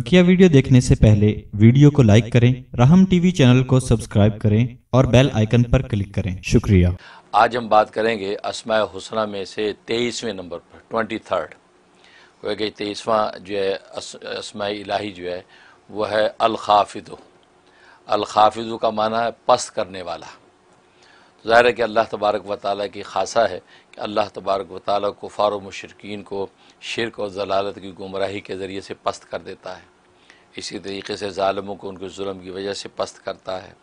बकिया वीडियो देखने से पहले वीडियो को लाइक करें रहम टीवी चैनल को सब्सक्राइब करें और बेल आइकन पर क्लिक करें शुक्रिया आज हम बात करेंगे असमाय हुसना में से तेईसवें नंबर पर ट्वेंटी थर्ड क्योंकि तेईसवा जो है असमाय इलाही जो है वह है अलखाफिदो अलखाफिदो का माना है पस्त करने वाला ज़ाहिर है कि अल्लाह तबारक व ताली की खासा है कि अल्लाह तबारक व को कुफ़ार मशरकिन को शिरक और जलालत की गुमराही के ज़रिए से पस्त कर देता है इसी तरीके से ालमों को उनके जुल्म की वजह से पस्त करता है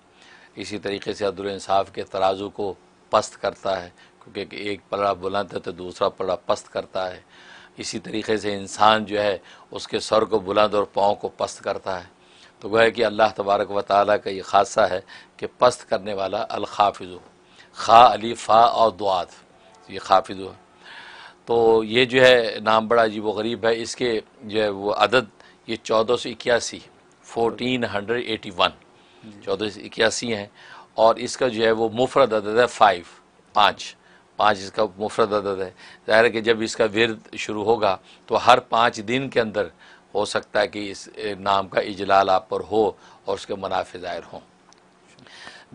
इसी तरीके से अदलानसाफ़ के तराजू को पस्त करता है क्योंकि एक पड़ा बुलंद है तो दूसरा पड़ा पस्त करता है इसी तरीके से इंसान जो है उसके सर को बुलंद और पाँव को पस्त करता है तो वह है कि अल्लाह तबारक व ताली का ये खासा है कि पस्त करने वाला अलखाफिज़ खा अली फ़ा और दुआत ये खाफिद हुआ तो ये जो है नाम बड़ा अजीब गरीब है इसके जो है वो अदद ये चौदह सौ इक्यासी फोटीन हंड्रेड एटी वन चौदह सौ इक्यासी हैं और इसका जो है वो मुफरद अदद है फ़ाइव पाँच पाँच इसका मुफरद अदद है ज़ाहिर है कि जब इसका विरद शुरू होगा तो हर पाँच दिन के अंदर हो सकता है कि इस नाम का इजलाल आप पर हो और उसके मुनाफे ज़ाहिर हों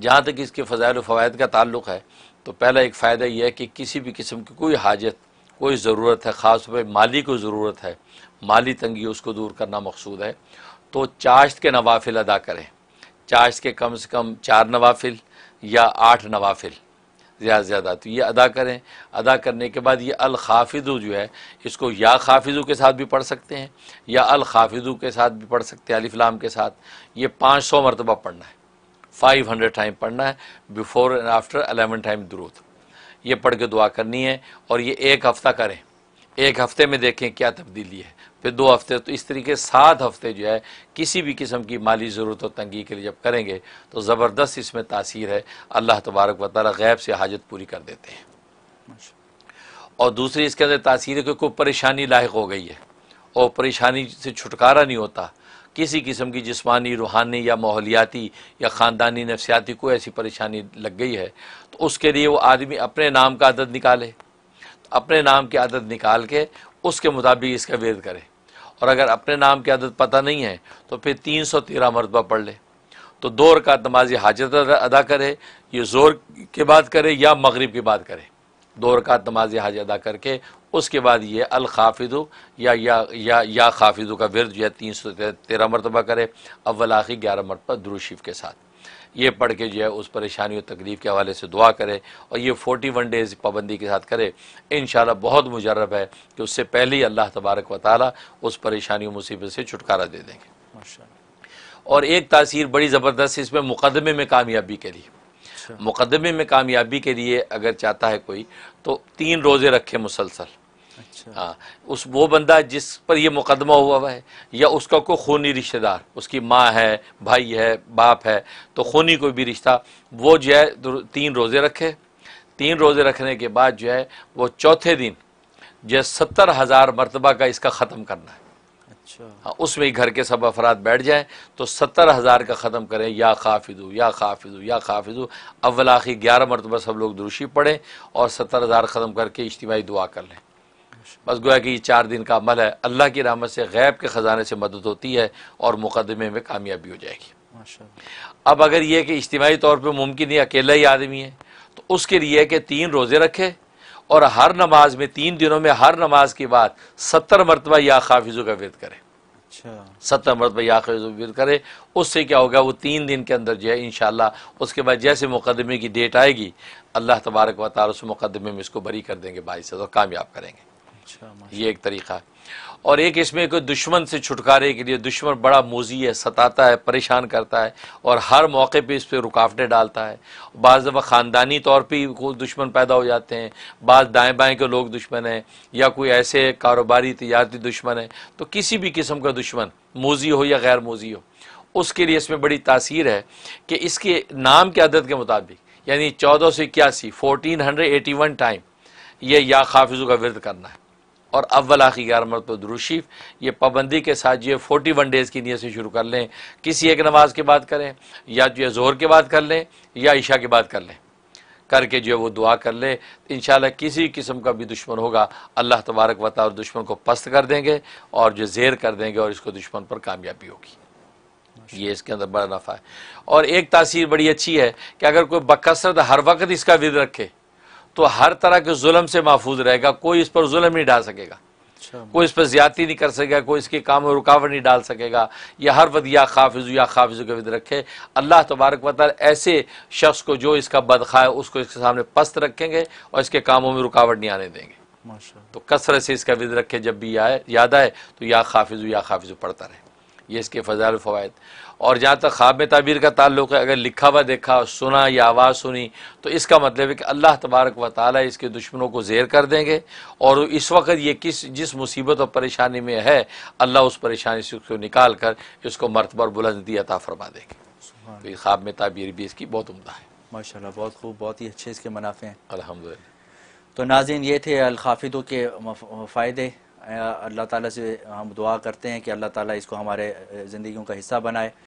जहाँ तक इसके फ़जाइल फ़वाद का ताल्लुक है तो पहला एक फ़ायदा यह है कि किसी भी किस्म की कोई हाजत कोई ज़रूरत है ख़ास पर माली को ज़रूरत है माली तंगी उसको दूर करना मकसूद है तो चाश्त के नवाफिल अदा करें चाश्त के कम से कम चार नवाफिल या आठ नवाफिल ज़्यादा से ज़्यादा तो ये अदा करें अदा करने के बाद ये अलखाफिजू जो है इसको या खाफिज़ु के साथ भी पढ़ सकते हैं या अलखाफिजू के साथ भी पढ़ सकते हैं अलिफ्लाम के साथ ये पाँच सौ मरतबा पढ़ना है फाइव हंड्रेड टाइम पढ़ना है before and after eleven time दुरूद ये पढ़ के दुआ करनी है और ये एक हफ़्ता करें एक हफ़्ते में देखें क्या तब्दीली है फिर दो हफ़्ते तो इस तरीके सात हफ़्ते जो है किसी भी किस्म की माली ज़रूरत और तंगी के लिए जब करेंगे तो ज़बरदस्त इसमें तासीर है अल्लाह तबारक व गैब से हाजत पूरी कर देते हैं और दूसरी इसके अंदर तासीर है कि कोई परेशानी लाक हो गई है और परेशानी से छुटकारा नहीं होता किसी किस्म की जिसमानी रूहानी या माहौलियाती या ख़ानदानी नफसियाती कोई ऐसी परेशानी लग गई है तो उसके लिए वो आदमी अपने नाम का आदत निकाले तो अपने नाम की आदत निकाल के उसके मुताबिक इसका वेद करे और अगर अपने नाम की आदत पता नहीं है तो फिर तीन सौ तेरह मरतबा पढ़ ले तो दौर का नमाजी हाजत अदा करे ये ज़ोर के बाद करे या मगरिब की बात करे दो रकात नमाज हाज अदा करके उसके बाद ये अल खाफिदु या या या खाफिदु का वर्द जो है तीन सौ तेरह मरतबा करे अव्वल आखिर ग्यारह मरतबा दुरुशीफ के साथ ये पढ़ के जो है उस परेशानी और तकलीफ़ के हवाले से दुआ करे और ये फ़ोर्टी वन डेज़ पाबंदी के साथ करे इन बहुत मुजरब है कि उससे पहले ही अल्लाह तबारक व उस परेशानी और मुसीबत से छुटकारा दे देंगे और एक तासीर बड़ी ज़बरदस्त इसमें मुकदमे में कामयाबी के लिए अच्छा। मुकदमे में कामयाबी के लिए अगर चाहता है कोई तो तीन रोज़े रखे मुसलसल अच्छा। आ, हाँ, उस वो बंदा जिस पर ये मुकदमा हुआ हुआ है या उसका कोई खूनी रिश्तेदार उसकी माँ है भाई है बाप है तो खूनी कोई भी रिश्ता वो जो है तीन रोज़े रखे तीन रोज़े रखने के बाद जो है वो चौथे दिन जो है सत्तर हज़ार मरतबा का इसका ख़त्म करना है अच्छा हाँ, उसमें ही घर के सब अफराद बैठ जाए तो सत्तर हज़ार का ख़त्म करें या खाफिदु या खाफिदु या खाफिदु अव्वल आखिर ग्यारह मरतबा सब लोग दुरुशी पढ़ें और सत्तर हज़ार ख़त्म करके इज्तिमाही दुआ कर लें अच्छा। बस गोया कि ये चार दिन का अमल है अल्लाह की रहमत से गैब के ख़जाने से मदद होती है और मुकदमे में कामयाबी हो जाएगी अब अगर ये कि इज्तिमाही तौर पर मुमकिन ही अकेला ही आदमी है तो उसके लिए कि तीन रोज़े रखे और हर नमाज में तीन दिनों में हर नमाज के बाद सत्तर मरतबा या ख़ाफिजों का विरत करें अच्छा। सत्तर मरतबा या हाफिज़ करें उससे क्या होगा वो तीन दिन के अंदर जो है इन उसके बाद जैसे मुकदमे की डेट आएगी अल्लाह तबारक वाल उस मुकदमे में इसको बरी कर देंगे बाईस और कामयाब करेंगे अच्छा ये एक तरीका है और एक इसमें कोई दुश्मन से छुटकारे के लिए दुश्मन बड़ा मोजी है सताता है परेशान करता है और हर मौके पे इस पर रुकावटें डालता है बाज़ दफ़ा ख़ानदानी तौर पर को दुश्मन पैदा हो जाते हैं बाज़ दाएँ बाएँ के लोग दुश्मन हैं या कोई ऐसे कारोबारी तजारती दुश्मन है तो किसी भी किस्म का दुश्मन मोजी हो या गैर मोजी हो उसके लिए इसमें बड़ी तासीर है कि इसके नाम के अदद के मुताबिक यानी चौदह सौ इक्यासी fourteen hundred eighty one time ये या खाफिजों का विरद करना है और अव्वल आखिर ग्यारह मरतब तो दुरुशीफ ये पाबंदी के साथ जो है फोर्टी वन डेज़ की नीयत से शुरू कर लें किसी एक नमाज के बाद करें या जो है जोहर के बाद कर लें या ईशा के बाद कर लें करके जो है वो दुआ कर ले इन किसी किस्म का भी दुश्मन होगा अल्लाह तबारक वाता और दुश्मन को पस्त कर देंगे और जो जेर कर देंगे और इसको दुश्मन पर कामयाबी होगी ये इसके अंदर बड़ा नफ़ा है और एक तासीर बड़ी अच्छी है कि अगर कोई बकसरत हर वक्त इसका विद रखे तो हर तरह के जुल्म से महफूज रहेगा कोई इस पर जुल्म नहीं डाल सकेगा अच्छा। कोई इस पर ज्यादा नहीं कर सकेगा कोई इसके काम में रुकावट नहीं डाल सकेगा या हर वद या हाफिज या हाफिज के विद रखे अल्लाह तबारक वाल ऐसे शख्स को जो इसका बदखा है उसको इसके सामने पस्त रखेंगे और इसके कामों में रुकावट नहीं आने देंगे तो कसरत से इसका विद रखे जब भी आए याद आए तो या हाफिज या हाफिज पढ़ता रहे ये इसके फ़जाल फवायद और जहाँ तक ख्वाब में तबीर का ताल्लुक है अगर लिखा हुआ देखा सुना या आवाज़ सुनी तो इसका मतलब है कि अल्लाह तबारक व ताली इसके दुश्मनों को जेर कर देंगे और इस वक्त ये किस जिस मुसीबत और परेशानी में है अल्लाह उस परेशानी से उसको निकाल कर इसको मरतबर बुलंदी अता फरमा देंगे तो ये ख्वाब में ताबीर भी इसकी बहुत उमदा है माशा बहुत खूब बहुत ही अच्छे इसके मुनाफे हैं अलहमद तो नाजिन ये थे अलखाफिदों के फ़ायदे अल्लाह ताला से हम दुआ करते हैं कि अल्लाह ताला इसको हमारे ज़िंदगियों का हिस्सा बनाए